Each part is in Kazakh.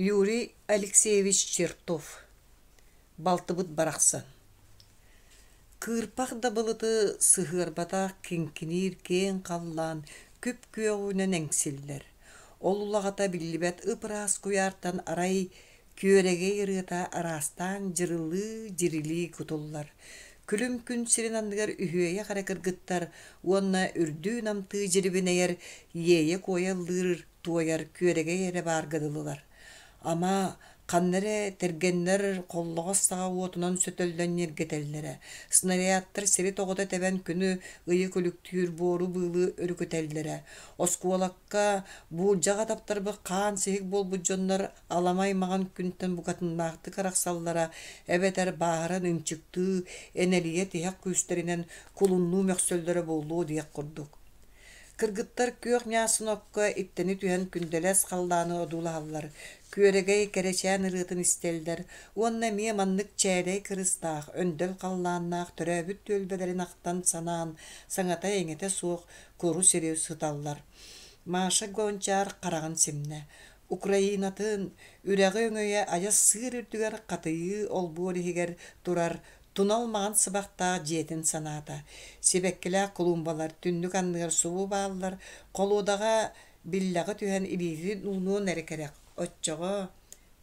Юрий Алексеевич Чертов. Балтыбыт барақсы. Кырпақ да бұлыты сығырбата кенкинир кен қаллан күп көғінен ол Олулағата білібет ұпырас күйартан арай көреге ырыта арастан жырылы жирили кутуллар. Күлім күн сирен андығар үхөйе қара кыргыттар, уанна үрді намты жирибінеер, ее коя лыр көреге ере Ама Каннере тергеннер коллогос сага отынан сөтөлдөн ергетеллере. Снарядтар сери тогода тебен күнү ыйы көлүктүүр бору бұл жаға бұл бұл қаған қан каан бұл болбуджоннор аламай маган күнтен букатыннаакты караксаллара эбетер баарын үнчікті энелие тияк күүстөринен кулунну болуу диэк курдук. Кыргыттар күйөк мясынокко иттени түйен күнделес қалданы одулааллар. Күөрегей керечен ырытын истелдер. Уонна мие маннык чээдей кырыстаах, өндөл қалланнаах, төрөбүт төлбелерин ақтан санаан, саңата эңете суық, куру сереу сыталлар. Маша гончар караган симне. Украинатын үрәгі өңөйе аяс сыр үрдігер қатыйы турар Тунал сыбақта жетін санада. Себеккілі құлумбалар түннік аннығыр суы бағылар, қолудаға биллағы түйен ибигі ұлнуын әрекерек. Отчығы,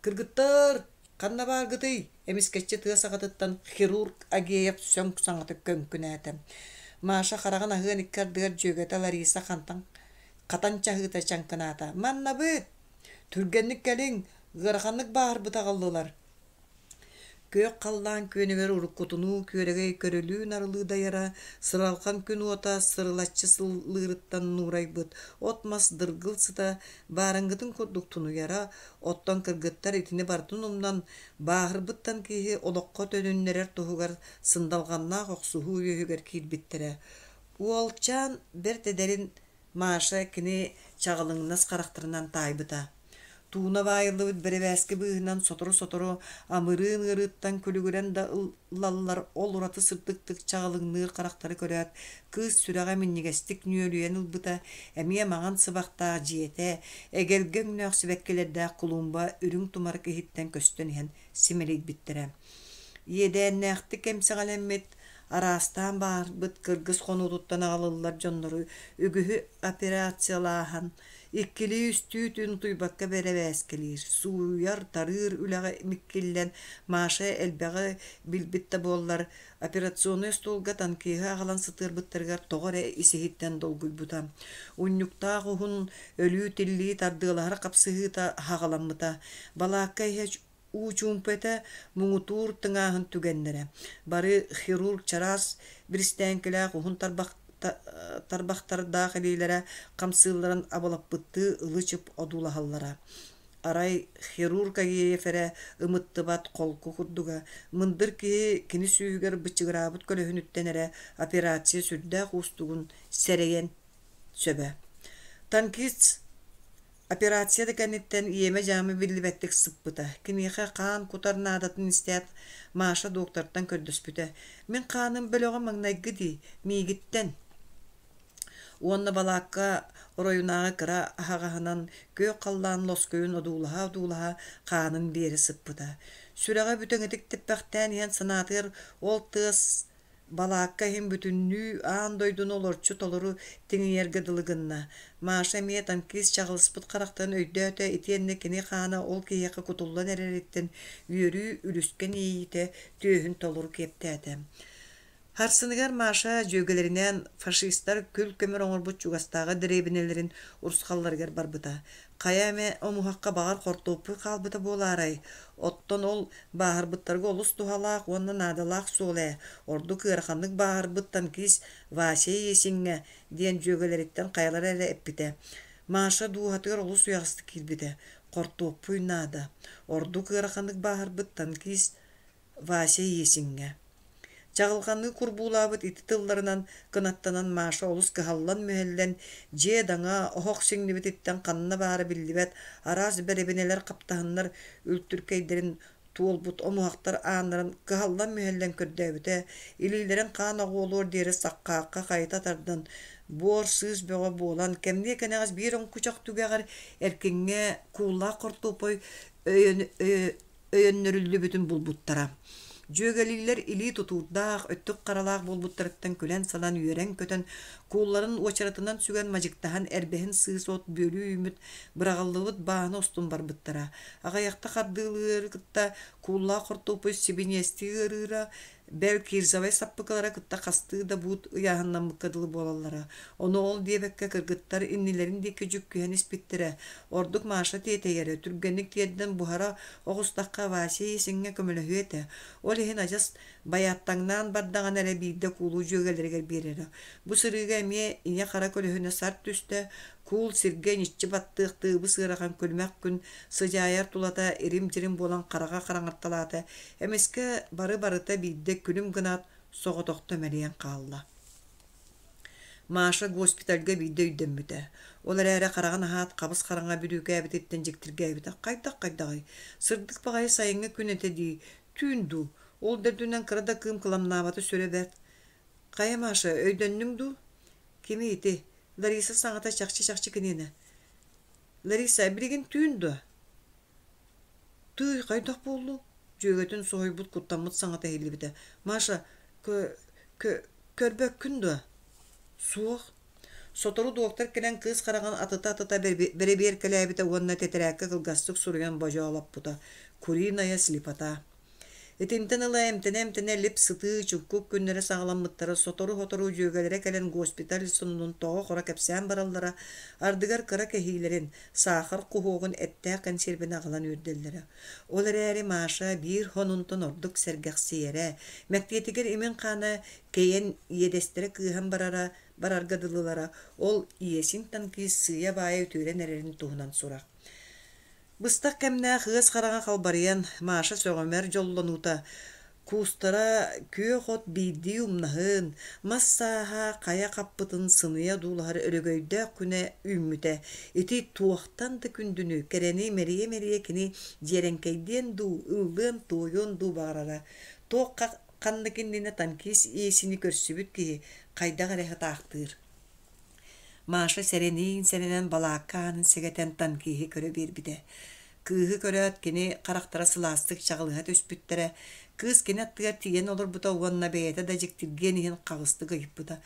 кіргіттір, қанна бар гытый, әміскетші тұға хирург агееп сөң саңытып көнкін Маша қараған ағын иккар жөгеті Лариса қантан қатанча ғыта чаңқыната. Манна бұд, түргеннік кәлің, Көк қаллан көнігер ұрыққұтыну көрегі көрілі нарылы дайара, сыралқан күн ота сырылатчы сылырыттан нұрай отмас дыргылсыда сыта, барыңғытын көддіктіну яра, оттан кіргіттар етіне бартын ұмдан, бағыр бұттан кейі олыққа төніннерер тұхығар сындалғанна қоқсуғы үйігер кейлбіттірі. Уолчан бір тедерін мааша кіне чағылыңнас қарақтырынан тайбыта. Туына вайылыбыт беребәске быһынан сотору-сотору амырын ырыттан күлүгүрен да ыллаллар ол ураты сырдыктык чағылыңныр қарақтары көрәт. Кыз сүраға миннегестик нүйөлүйен ылбыта, әмия маған сыбақта жиете, әгерге мүнәк сүбәккелерді құлумба үрің тумар кеһиттен көстөн иһен симелейт биттере. Едәннәхті кемсеғалеммет, арастан бар быт кыргыз қонудуттан ағалылар жоннору, үгүһү операциялаһан, Ikkili үстүү туйбакка туйбакка беребәскелир. Суяр тарыр үләгә миккиллен маша элбәгә билбитте боллар. Операционный столга танкига агалан сытыр биттергә тогыр исеһиттән долгуй бута. Уннюкта гуһун өлү тилли тардылары капсыгыта хагаламмыта. Балакка хеч муңутуур тыңаһын түгендере бары хирург чарас бристенкеле тарбақ тарбахтарда хәлиләрә камсылларын бұтты ылычып одулахаллара. арай хирурга ефере ымыттыбат колку худдуга мындыр кии кини сүйүгер бычыгырабыт көлөһүнүттенере операция сүрдө хустугун сереген сөбө танкист операцияда кәнеттен иеме жамы биллибеттик сыппыта киниха каан кутарна адатын истият маша доктортан көрдөспүтө мен кааным бөлөгө маңнайгы дии уонна балаакка оройунаага кыра аһагаһынан көө қаллаан лоскуйун одуулаха одуулаһа хаанын биэри сыппыта сүрэҕэ бүтөҥэтик типпэхтээн олтыс санаатыыр ол тыыс балаакка хим бүтүннүү аан дойдун олорчу толору тиңиэргэ дылыгынна maaша эмиэ танкис чаҕылыспыт өйдөөтө итиэнне кини хаана ол киһиэхэ кутуллан эрэриттен үөрүү үлүскен ийите төөхүн толору киэптээте Харсыныгар маша жөгелерінен фашистар күл көмір оңырбут жугастағы діребінелерін ұрысқалларгар барбыта. Каяме омухаққа бағар қортопы қалбыда боларай. Оттон ол бағарбыттарға олыс тухалақ, оннан адалақ соле. Орду кырхандық бағарбыттан кис васе есіңе ден жөгелеріттен қайлар әлі әппіте. Маша дуғатығар олыс ұяғысты келбіте. Қортопы нада. Орду кырхандық бағарбыттан кис васе есіңе. Чағылғаны курбулабыт ити тылларынан кынаттанан маша олус кыхаллан мөһеллен же даңа охох сиңнибит иттен канна баары биллибет араас беребинелер каптаһыннар үлтүркейдерин туолбут омуахтар аанырын кыхаллан мөһеллен көрдөөбүтэ илилерин каан оголор дери саккаакка кайта тардын бор сыз бөго болан кемне кенегас бирон кучак түгәгәр эркеңе куула кортупой өйөннөрүллү бүтүн буттара Дьүөгэлилэр илии тутуурдаах, өттүк қаралақ булбуттарыттан күлэн салан үөрэн көтөн Куулларын очаратынан сүгән мажиктаһан эрбеһин сыысот бөлүү үмүт бырағылыбыт бааны остун барбыттара. агаякта қардылыр кытта куулла куртупус сибинести ырыра бәлки кирзавай саппыкалара кытта кастыы да буут ыяһыннан мыккадылы болаллара. Оны ол диебекке кыргыттар иннилерин деке жүк күйән испиттере. Ордук maaşla tetegere түргенник tiyedden бухара огустакка vasiye singe kömülehü ete. Olihin баяттаңнан бардаган bardagan ere bidde kulu jögelerger berere. Bu эмиэ ине хара көлөһүнө сарт түстө куул сирген иччи баттыыктыыбы сыырахан көлмөк күн сыдяяр тулата ирим жирим болан карага караңарталаата эмеске бары барыта биидде күнүм гынаат соготокто мәлиен қалла. Маша госпитальге бейді үйдімбіді. Олар әрі караган ахаат кабыс караңга бүрігі әбітеттен жектірге әбіті. Қайдақ қайдағай. Сырдық бағай сайыңы көнеті дей. Ол дәрдінен қырда кым қыламнабаты сөре бәт. Қая Маша, ду? кини ете? лариса саңата чакчы шақшы кенені. лариса Түй, қайдақ тый кайдак болду жөөгөтүн сойбут саңыта саңата хилибите маша көрбәк күнді. суық сотору доктор кенен кыз караган атыта атыта бере беркелээбите уонна тетерээкке кылгастык суруян бута куриная слепота Итинтен ылаем тенем тене лип сытыы чуккук күннере сағаламмыттары сотору хотору жүөгелере келен госпиталь сунунун тоҕо хора кэпсээн бараллара ардыгар кыра кэһиилерин саахар кухугун этте консервин аҕалан үрдэллэрэ ол эрээри maaша биир хонунтон ордук сэргэхсиэрэ мэктиэтигэр имин хаана кейен иэдэстере кыыхан барара бараргадылылара ол иесин танкы сыя баай түрен эрерин туунан сурак Быстақ кәмнә хыыс қараған қалбариян Маша сөңөмер жолланута. Кустара күйе хот бейді умнахын, массаға қая қаппытын сыныя дулары өлігөйді күне үмміте. Ити туақтан да күндіні, кәрені мәрие-мәрие кіні жеренкейден ду, ұлын, тойын ду бағарара. Тоқ қандыкендіне танкес есіні көрсібіт кейі, қайда қарайға тақтыр. Maaşı sereniin serenen balakkanın segeten tan kihi бир биде Кыыһы көрөт кини қарақтара сыластык чағылыһа төспүттәрә. Кыз кини тиген тиен бута уонна бэйэтэ да жиктилген иһин қағысты гыйып бута.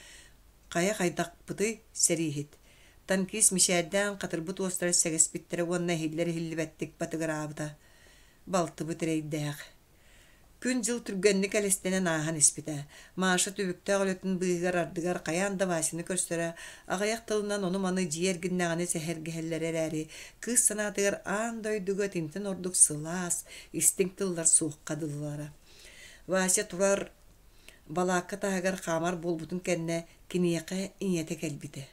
Кая хайдақ бұты серихит. Танкис мишәддән қатыр бұт остар сәгіс хиллер Балты бүтірейдәқ күн жыл түргенник әлестенен ахан испите. Маашы түбікті ғөлетін бұйығар ардығар қаян да васыны көрсірі, ағаяқ тылынан оны маны жиер гіннағаны сәхәргіхәллер әрәрі, кыз санатығар аңдай дүгі тимтін ордық сылас, истің тылдар суыққадылылары. Вася тұрар балақы тағығар қамар болбутын кәнне кинеқе инеті кәлбіті.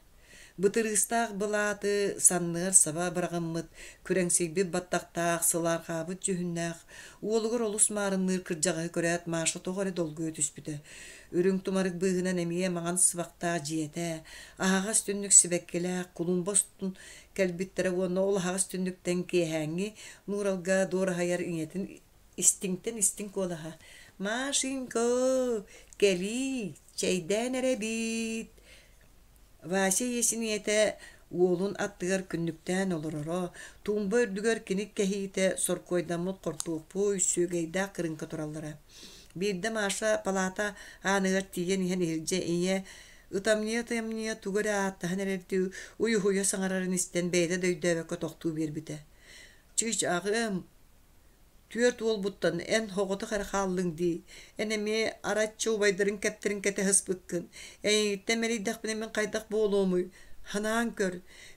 Бұтырыстақ бұлаты саннығыр саба бірағыммыт, күрәңсейбі баттақтақ сылар қабыт жүхіннәқ, уолығыр олыс марынныр кірджағы көрәт машы тоғары долғы өтіспіді. Үрің тұмарық бұғынан әмие маған сывақта жиеті, ағаға үстінлік сібәккелі, құлымбас тұн кәлбіттірі ол ағаға үстінліктен кейхәңі, нұралға доры хайар үйетін истинктен истинк олаға. Машинко, кәли, чәйдән әрәбит. Васе есінеті уолун аттыгар күннүктән олороро, тумба үрдүгөр киник кехиите соркойдамут кортуупу үсүгейда кырынкы тураллара. Бирде маша палата аныгар тиен иһен ирже ийе ытамния тымния тугара аттаһан эрертүү уйухуя саңарарын истен бейде дөйдөбөккө токтуу бирбите. Чыч агым Түөт ол бұттан ән хоғыты қарқалың дей. Әнеме аратчы обайдырын кәптірін кәті хыспыққын. Әйіттен мен қайдақ болуымы. Ханаан көр,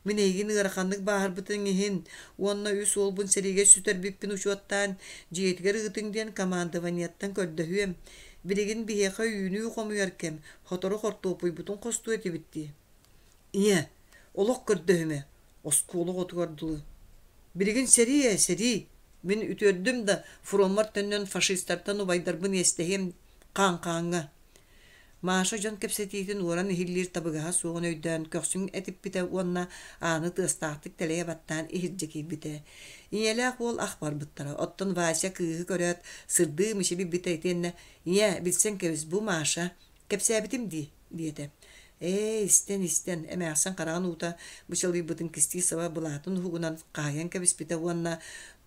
мен егін ғырқандық бағар бұтын ехін, үс ол бұн сәреге сүтер біппін ұшуаттан, жиетгер ғытыңден командованияттан көрді үйем. Бірегін бігеға үйіні ұқомы өркем, хоторы қорты опой бұтын қосту өте бітті. Ие, олық көрді үйме, осқолық Мен үтөдүм да фромар төннөн фашистартан убайдарбын естехем қан-қаңы. Маша жон кепсетийтін оран хиллер табыгаға суғын өйдөн көксүң этип бите онна аны тыстақтық тәлея баттан ихджеки біте. Инелі ол ақпар бұттара. оттон Вася күйгі көрет, сырды миші бі ие етенне. Ине, «Иә, білсен бу Маша. Кепсе әбітім дей, дейді. истен, истен, әмәсен қараған ұта, бұшылы бұтын кісті сава бұлатын хугунан қайын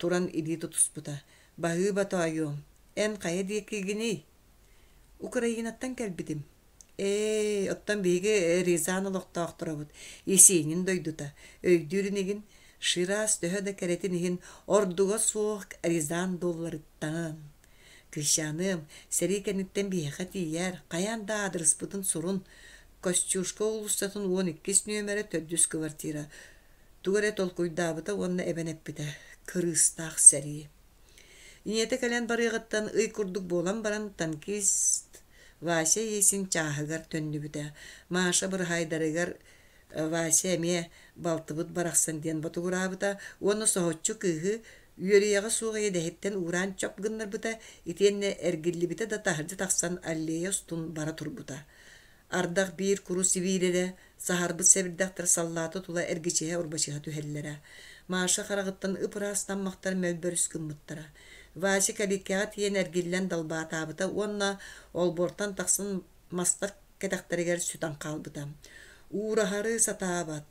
туран иди тутуспута баыы батаайуом эн кая диэккигини украинаттан кэлбитим э оттон бииге рязан олохтоохторобут исиинин дойдута өйдүүрүнигин ширас төһө да кэретинигин ордуга суох рязан долларыттан кыщаным сэрикениттен биэхэ тиийэр каян да сурун костюшка улустатын он иккис нөмере төдүс квартира тугере толкуйдаабыта уонна эбенеппите кырыстаах сәрии. Инете кәлән барыгыттан ый курдук болан баран танкист Вася есін чаахыгар төннүбүтә. Маша бір хайдарыгар э, Вася балтыбыт барақсан ден батугурабыта, оны соғотчу кыһы Үйерияға суға едәхеттен уран чоп быта бұта, итенне да тахырды тақсан аллея ұстын бара турбута Ардақ бір күру сивилері, сахарбы сәбірдақтыр тула әргічеге ұрбачыға түхеллері. Маша қарағыттан ұпырастан мақтар мәлбір үскін бұттыра. Васи калиткеға тиен әргиллен далба атабыта, онна бортан тақсын мастар кәтақтарегер сүтан қалбыта. Урахары сатабат.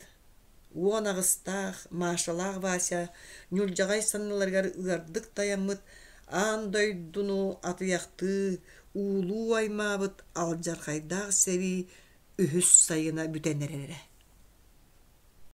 Уон ағыстақ, машалақ вася, нүлджағай саныларгар ұғардық таямыт, аңдай дұну атыяқты, улу аймабыт, алжарқайдақ сәви, үхіс сайына бүтәнерерері.